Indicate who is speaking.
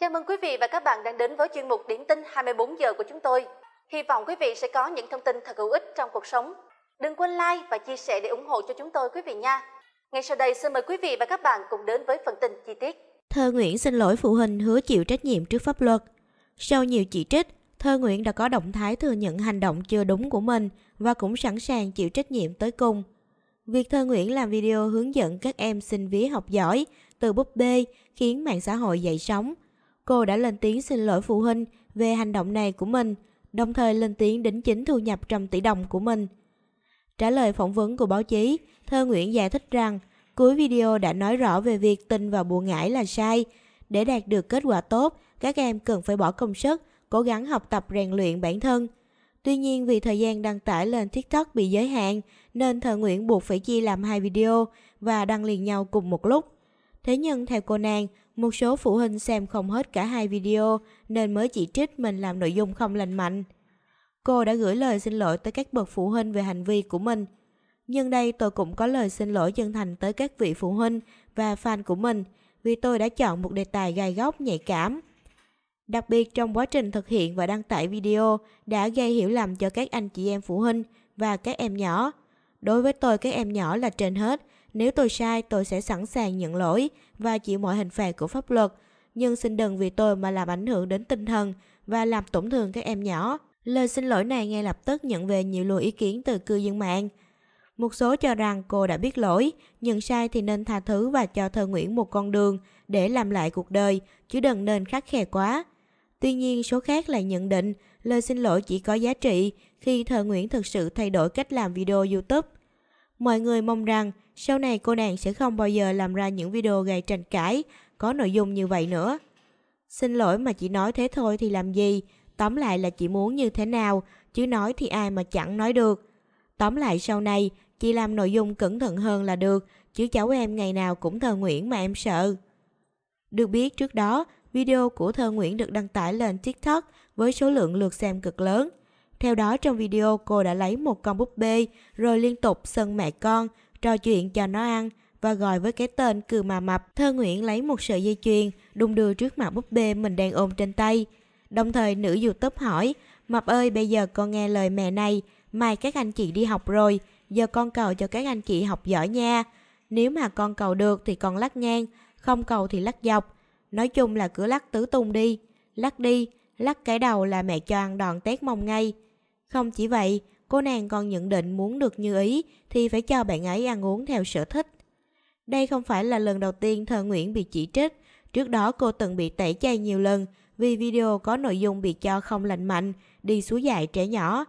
Speaker 1: Chào mừng quý vị và các bạn đang đến với chuyên mục Điểm tin 24 giờ của chúng tôi. Hy vọng quý vị sẽ có những thông tin thật hữu ích trong cuộc sống. Đừng quên like và chia sẻ để ủng hộ cho chúng tôi quý vị nha. Ngay sau đây xin mời quý vị và các bạn cùng đến với phần tin chi tiết. Thơ Nguyễn xin lỗi phụ huynh hứa chịu trách nhiệm trước pháp luật. Sau nhiều chỉ trích, Thơ Nguyễn đã có động thái thừa nhận hành động chưa đúng của mình và cũng sẵn sàng chịu trách nhiệm tới cùng. Việc Thơ Nguyễn làm video hướng dẫn các em xin vía học giỏi từ búp bê khiến mạng xã hội dậy sóng – cô đã lên tiếng xin lỗi phụ huynh về hành động này của mình, đồng thời lên tiếng đính chính thu nhập trăm tỷ đồng của mình. Trả lời phỏng vấn của báo chí, Thơ Nguyễn giải thích rằng cuối video đã nói rõ về việc tin và buồn ngải là sai. Để đạt được kết quả tốt, các em cần phải bỏ công sức, cố gắng học tập rèn luyện bản thân. Tuy nhiên vì thời gian đăng tải lên TikTok bị giới hạn, nên Thơ Nguyễn buộc phải chia làm hai video và đăng liền nhau cùng một lúc. Thế nhưng theo cô nàng, một số phụ huynh xem không hết cả hai video nên mới chỉ trích mình làm nội dung không lành mạnh. Cô đã gửi lời xin lỗi tới các bậc phụ huynh về hành vi của mình. Nhưng đây tôi cũng có lời xin lỗi chân thành tới các vị phụ huynh và fan của mình vì tôi đã chọn một đề tài gai góc nhạy cảm. Đặc biệt trong quá trình thực hiện và đăng tải video đã gây hiểu lầm cho các anh chị em phụ huynh và các em nhỏ. Đối với tôi các em nhỏ là trên hết nếu tôi sai, tôi sẽ sẵn sàng nhận lỗi và chịu mọi hình phạt của pháp luật. Nhưng xin đừng vì tôi mà làm ảnh hưởng đến tinh thần và làm tổn thương các em nhỏ. Lời xin lỗi này ngay lập tức nhận về nhiều luồng ý kiến từ cư dân mạng. Một số cho rằng cô đã biết lỗi, nhận sai thì nên tha thứ và cho thơ Nguyễn một con đường để làm lại cuộc đời, chứ đừng nên khắc khe quá. Tuy nhiên, số khác lại nhận định lời xin lỗi chỉ có giá trị khi Thơ Nguyễn thực sự thay đổi cách làm video YouTube. Mọi người mong rằng sau này cô nàng sẽ không bao giờ làm ra những video gây tranh cãi, có nội dung như vậy nữa. Xin lỗi mà chị nói thế thôi thì làm gì, tóm lại là chị muốn như thế nào, chứ nói thì ai mà chẳng nói được. Tóm lại sau này, chị làm nội dung cẩn thận hơn là được, chứ cháu em ngày nào cũng thờ Nguyễn mà em sợ. Được biết trước đó, video của thơ Nguyễn được đăng tải lên TikTok với số lượng lượt xem cực lớn. Theo đó trong video cô đã lấy một con búp bê rồi liên tục sân mẹ con trò chuyện cho nó ăn và gọi với cái tên cừ mà mập. Thơ Nguyễn lấy một sợi dây chuyền, đung đưa trước mặt búp bê mình đang ôm trên tay. Đồng thời nữ YouTube hỏi, Mập ơi bây giờ con nghe lời mẹ này, mai các anh chị đi học rồi, giờ con cầu cho các anh chị học giỏi nha. Nếu mà con cầu được thì con lắc ngang, không cầu thì lắc dọc. Nói chung là cứ lắc tứ tung đi, lắc đi, lắc cái đầu là mẹ cho ăn đòn tét mông ngay. Không chỉ vậy, cô nàng còn nhận định muốn được như ý thì phải cho bạn ấy ăn uống theo sở thích. Đây không phải là lần đầu tiên thờ Nguyễn bị chỉ trích, trước đó cô từng bị tẩy chay nhiều lần vì video có nội dung bị cho không lành mạnh, đi xuống dạy trẻ nhỏ,